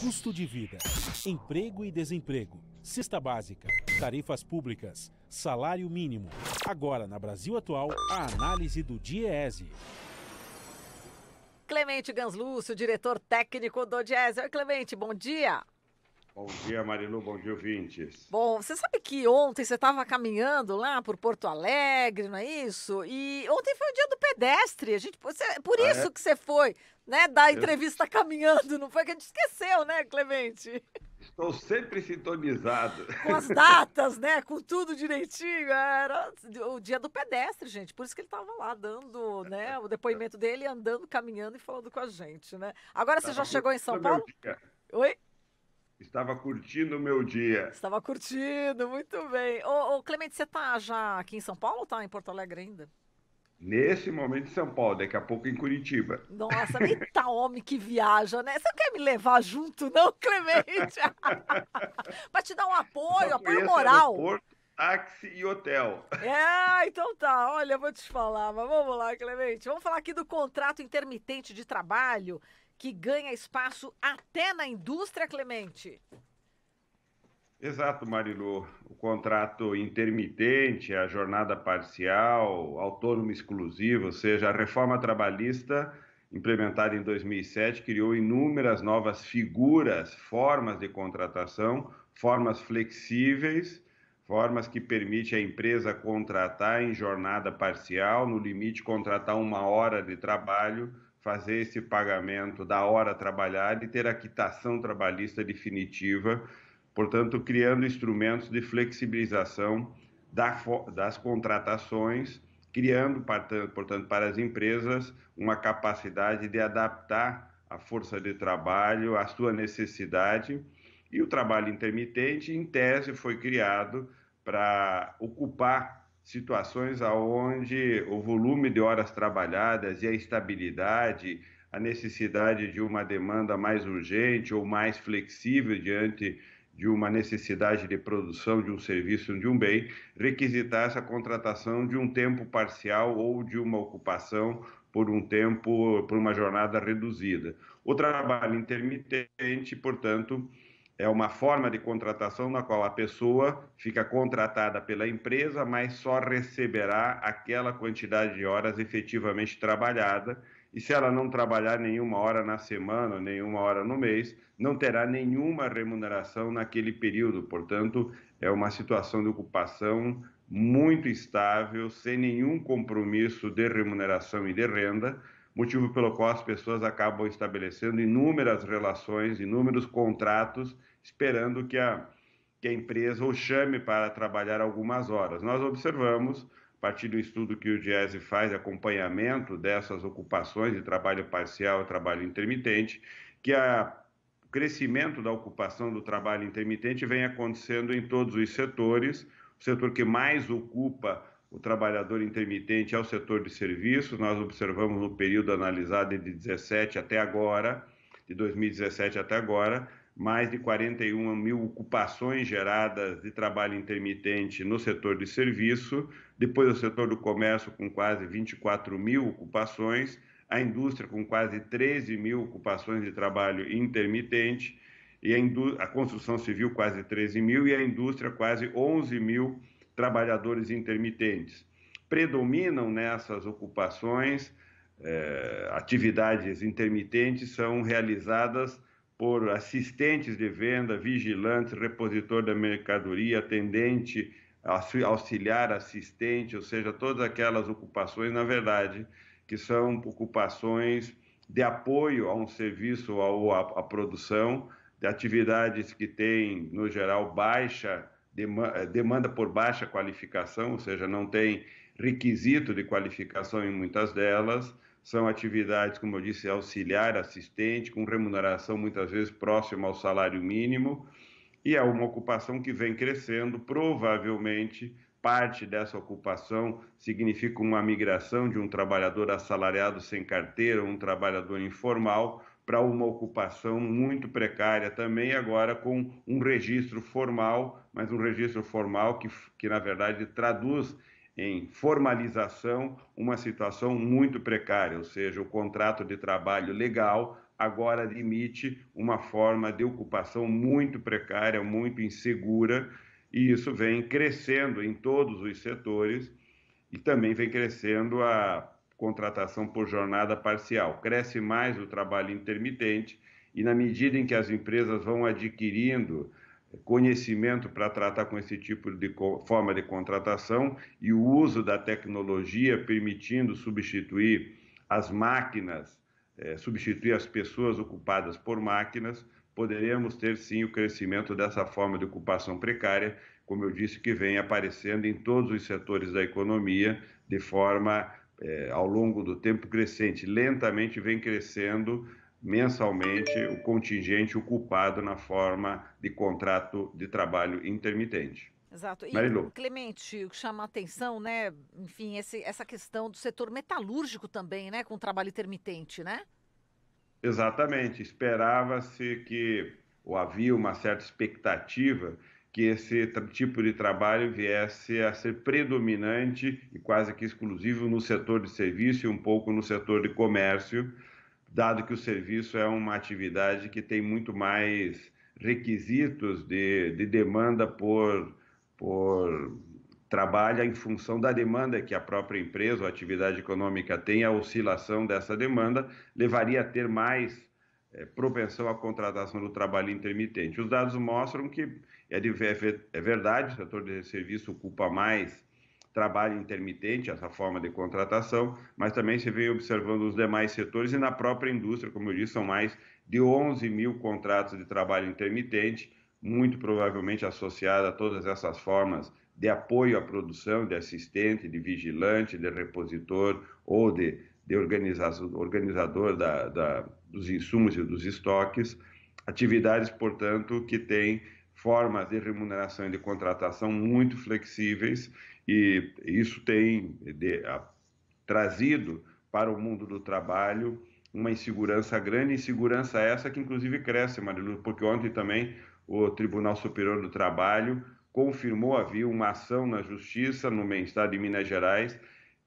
Custo de vida, emprego e desemprego, cesta básica, tarifas públicas, salário mínimo. Agora, na Brasil Atual, a análise do Diese. Clemente Ganslúcio, diretor técnico do Diese. Oi, Clemente, bom dia. Bom dia, Marilu. Bom dia, ouvintes. Bom, você sabe que ontem você estava caminhando lá por Porto Alegre, não é isso? E ontem foi o dia do pedestre. A gente, você, por ah, é? isso é? que você foi, né? Da entrevista Eu... caminhando, não foi que a gente esqueceu, né, Clemente? Estou sempre sintonizado. Com as datas, né? Com tudo direitinho. Era o dia do pedestre, gente. Por isso que ele estava lá dando né, o depoimento dele, andando, caminhando e falando com a gente, né? Agora você já chegou em São Paulo? Oi? Estava curtindo o meu dia. Estava curtindo, muito bem. Ô, ô Clemente, você está já aqui em São Paulo ou está em Porto Alegre ainda? Nesse momento em São Paulo, daqui a pouco em Curitiba. Nossa, nem tá homem que viaja, né? Você não quer me levar junto, não, Clemente? Para te dar um apoio, apoio moral. Aeroporto, táxi e hotel. É, então tá. Olha, vou te falar, mas vamos lá, Clemente. Vamos falar aqui do contrato intermitente de trabalho que ganha espaço até na indústria, Clemente. Exato, Marilu. O contrato intermitente, a jornada parcial, autônomo exclusivo, ou seja, a reforma trabalhista implementada em 2007 criou inúmeras novas figuras, formas de contratação, formas flexíveis, formas que permite a empresa contratar em jornada parcial, no limite contratar uma hora de trabalho fazer esse pagamento da hora trabalhada e ter a quitação trabalhista definitiva, portanto, criando instrumentos de flexibilização das contratações, criando, portanto, para as empresas uma capacidade de adaptar a força de trabalho à sua necessidade. E o trabalho intermitente, em tese, foi criado para ocupar situações aonde o volume de horas trabalhadas e a estabilidade, a necessidade de uma demanda mais urgente ou mais flexível diante de uma necessidade de produção de um serviço de um bem, requisitar essa contratação de um tempo parcial ou de uma ocupação por um tempo, por uma jornada reduzida. O trabalho intermitente, portanto, é uma forma de contratação na qual a pessoa fica contratada pela empresa, mas só receberá aquela quantidade de horas efetivamente trabalhada. E se ela não trabalhar nenhuma hora na semana, nenhuma hora no mês, não terá nenhuma remuneração naquele período. Portanto, é uma situação de ocupação muito estável, sem nenhum compromisso de remuneração e de renda motivo pelo qual as pessoas acabam estabelecendo inúmeras relações, inúmeros contratos esperando que a, que a empresa o chame para trabalhar algumas horas. Nós observamos, a partir do estudo que o Diese faz, acompanhamento dessas ocupações de trabalho parcial e trabalho intermitente, que a o crescimento da ocupação do trabalho intermitente vem acontecendo em todos os setores. O setor que mais ocupa o trabalhador intermitente é o setor de serviços. Nós observamos no período analisado de 17 até agora, de 2017 até agora, mais de 41 mil ocupações geradas de trabalho intermitente no setor de serviço, depois o setor do comércio com quase 24 mil ocupações, a indústria com quase 13 mil ocupações de trabalho intermitente, e a, a construção civil quase 13 mil e a indústria quase 11 mil trabalhadores intermitentes. Predominam nessas ocupações, eh, atividades intermitentes são realizadas por assistentes de venda, vigilantes, repositor da mercadoria, atendente, auxiliar, assistente, ou seja, todas aquelas ocupações, na verdade, que são ocupações de apoio a um serviço ou à produção, de atividades que têm, no geral, baixa demanda por baixa qualificação, ou seja, não tem requisito de qualificação em muitas delas, são atividades, como eu disse, auxiliar, assistente, com remuneração muitas vezes próxima ao salário mínimo, e é uma ocupação que vem crescendo, provavelmente parte dessa ocupação significa uma migração de um trabalhador assalariado sem carteira, um trabalhador informal, para uma ocupação muito precária também, agora com um registro formal, mas um registro formal que, que na verdade, traduz em formalização uma situação muito precária, ou seja, o contrato de trabalho legal agora limite uma forma de ocupação muito precária, muito insegura, e isso vem crescendo em todos os setores e também vem crescendo a contratação por jornada parcial. Cresce mais o trabalho intermitente e na medida em que as empresas vão adquirindo conhecimento para tratar com esse tipo de forma de contratação e o uso da tecnologia permitindo substituir as máquinas, é, substituir as pessoas ocupadas por máquinas, poderemos ter sim o crescimento dessa forma de ocupação precária, como eu disse, que vem aparecendo em todos os setores da economia de forma é, ao longo do tempo crescente. Lentamente vem crescendo mensalmente o contingente ocupado na forma de contrato de trabalho intermitente. Exato. E, Marilu. Clemente, o que chama a atenção, né? Enfim, esse, essa questão do setor metalúrgico também, né? Com trabalho intermitente, né? Exatamente. Esperava-se que, ou havia uma certa expectativa que esse tipo de trabalho viesse a ser predominante e quase que exclusivo no setor de serviço e um pouco no setor de comércio, dado que o serviço é uma atividade que tem muito mais requisitos de, de demanda por, por trabalho em função da demanda que a própria empresa ou atividade econômica tem, a oscilação dessa demanda levaria a ter mais é, propensão à contratação do trabalho intermitente. Os dados mostram que é, de, é verdade, o setor de serviço ocupa mais trabalho intermitente, essa forma de contratação, mas também se vem observando os demais setores e na própria indústria, como eu disse, são mais de 11 mil contratos de trabalho intermitente, muito provavelmente associada a todas essas formas de apoio à produção, de assistente, de vigilante, de repositor ou de, de organizador da, da, dos insumos e dos estoques, atividades, portanto, que têm formas de remuneração e de contratação muito flexíveis, e isso tem de, a, trazido para o mundo do trabalho uma insegurança grande, insegurança essa que inclusive cresce, Marilu, porque ontem também o Tribunal Superior do Trabalho confirmou havia uma ação na Justiça no Estado de Minas Gerais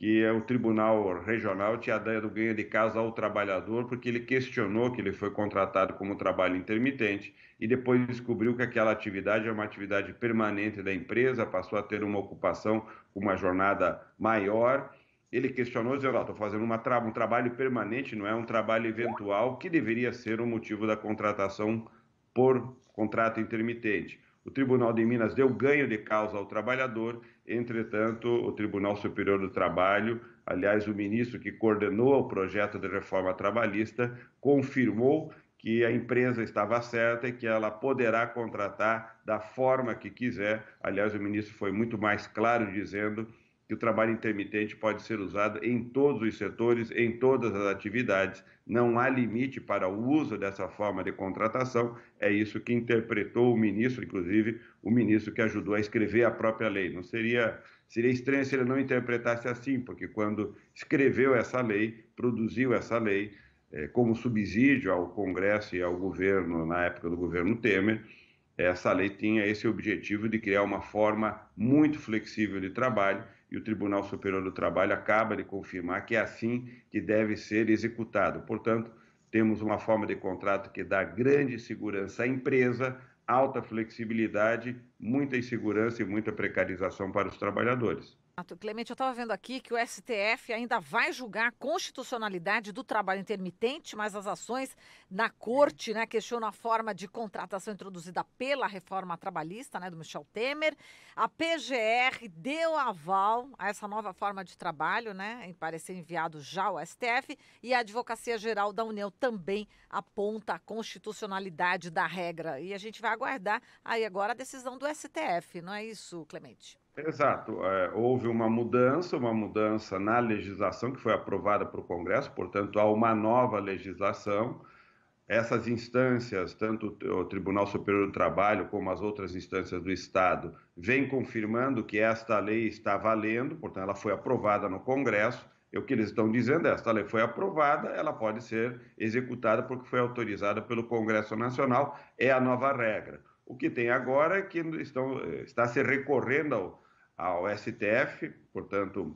que é o Tribunal Regional tinha dado ganho de casa ao trabalhador porque ele questionou que ele foi contratado como trabalho intermitente e depois descobriu que aquela atividade é uma atividade permanente da empresa, passou a ter uma ocupação com uma jornada maior. Ele questionou, dizendo, estou fazendo uma tra um trabalho permanente, não é um trabalho eventual, que deveria ser o motivo da contratação por contrato intermitente. O Tribunal de Minas deu ganho de causa ao trabalhador, entretanto, o Tribunal Superior do Trabalho, aliás, o ministro que coordenou o projeto de reforma trabalhista, confirmou que a empresa estava certa e que ela poderá contratar da forma que quiser. Aliás, o ministro foi muito mais claro dizendo que o trabalho intermitente pode ser usado em todos os setores, em todas as atividades. Não há limite para o uso dessa forma de contratação. É isso que interpretou o ministro, inclusive o ministro que ajudou a escrever a própria lei. Não seria seria estranho se ele não interpretasse assim, porque quando escreveu essa lei, produziu essa lei eh, como subsídio ao Congresso e ao governo na época do governo Temer, essa lei tinha esse objetivo de criar uma forma muito flexível de trabalho e o Tribunal Superior do Trabalho acaba de confirmar que é assim que deve ser executado. Portanto, temos uma forma de contrato que dá grande segurança à empresa, alta flexibilidade, muita insegurança e muita precarização para os trabalhadores. Clemente, eu estava vendo aqui que o STF ainda vai julgar a constitucionalidade do trabalho intermitente, mas as ações na corte né, questionam a forma de contratação introduzida pela reforma trabalhista né, do Michel Temer. A PGR deu aval a essa nova forma de trabalho, né, em parecer enviado já ao STF, e a Advocacia Geral da União também aponta a constitucionalidade da regra. E a gente vai aguardar aí agora a decisão do STF, não é isso, Clemente? Exato. É, houve uma mudança, uma mudança na legislação que foi aprovada pelo Congresso, portanto, há uma nova legislação. Essas instâncias, tanto o Tribunal Superior do Trabalho como as outras instâncias do Estado, vêm confirmando que esta lei está valendo, portanto, ela foi aprovada no Congresso. E o que eles estão dizendo é: esta lei foi aprovada, ela pode ser executada porque foi autorizada pelo Congresso Nacional, é a nova regra. O que tem agora é que estão, eh, está se recorrendo ao, ao STF, portanto,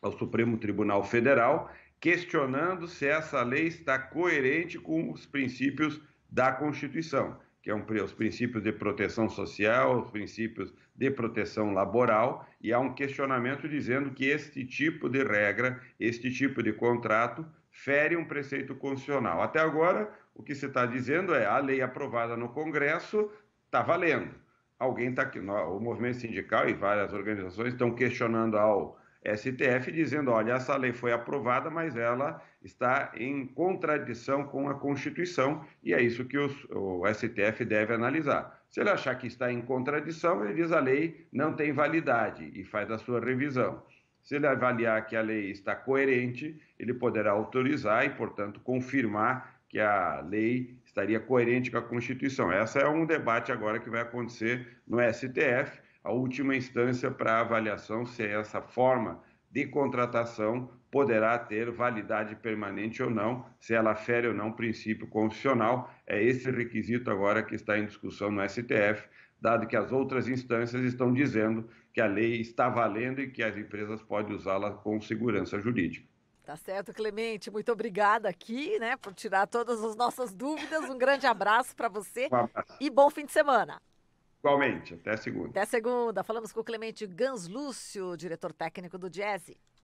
ao Supremo Tribunal Federal, questionando se essa lei está coerente com os princípios da Constituição, que é um, os princípios de proteção social, os princípios de proteção laboral, e há um questionamento dizendo que este tipo de regra, este tipo de contrato, fere um preceito constitucional. Até agora, o que se está dizendo é a lei aprovada no Congresso está valendo alguém está aqui, o movimento sindical e várias organizações estão questionando ao STF, dizendo: olha, essa lei foi aprovada, mas ela está em contradição com a Constituição, e é isso que os, o STF deve analisar. Se ele achar que está em contradição, ele diz a lei não tem validade e faz a sua revisão. Se ele avaliar que a lei está coerente, ele poderá autorizar e, portanto, confirmar que a lei estaria coerente com a Constituição. Essa é um debate agora que vai acontecer no STF, a última instância para avaliação se essa forma de contratação poderá ter validade permanente ou não, se ela fere ou não o princípio constitucional. É esse requisito agora que está em discussão no STF, dado que as outras instâncias estão dizendo que a lei está valendo e que as empresas podem usá-la com segurança jurídica. Tá certo, Clemente. Muito obrigada aqui, né, por tirar todas as nossas dúvidas. Um grande abraço para você um abraço. e bom fim de semana. Igualmente, até segunda. Até segunda. Falamos com o Clemente Ganslúcio diretor técnico do Jazz.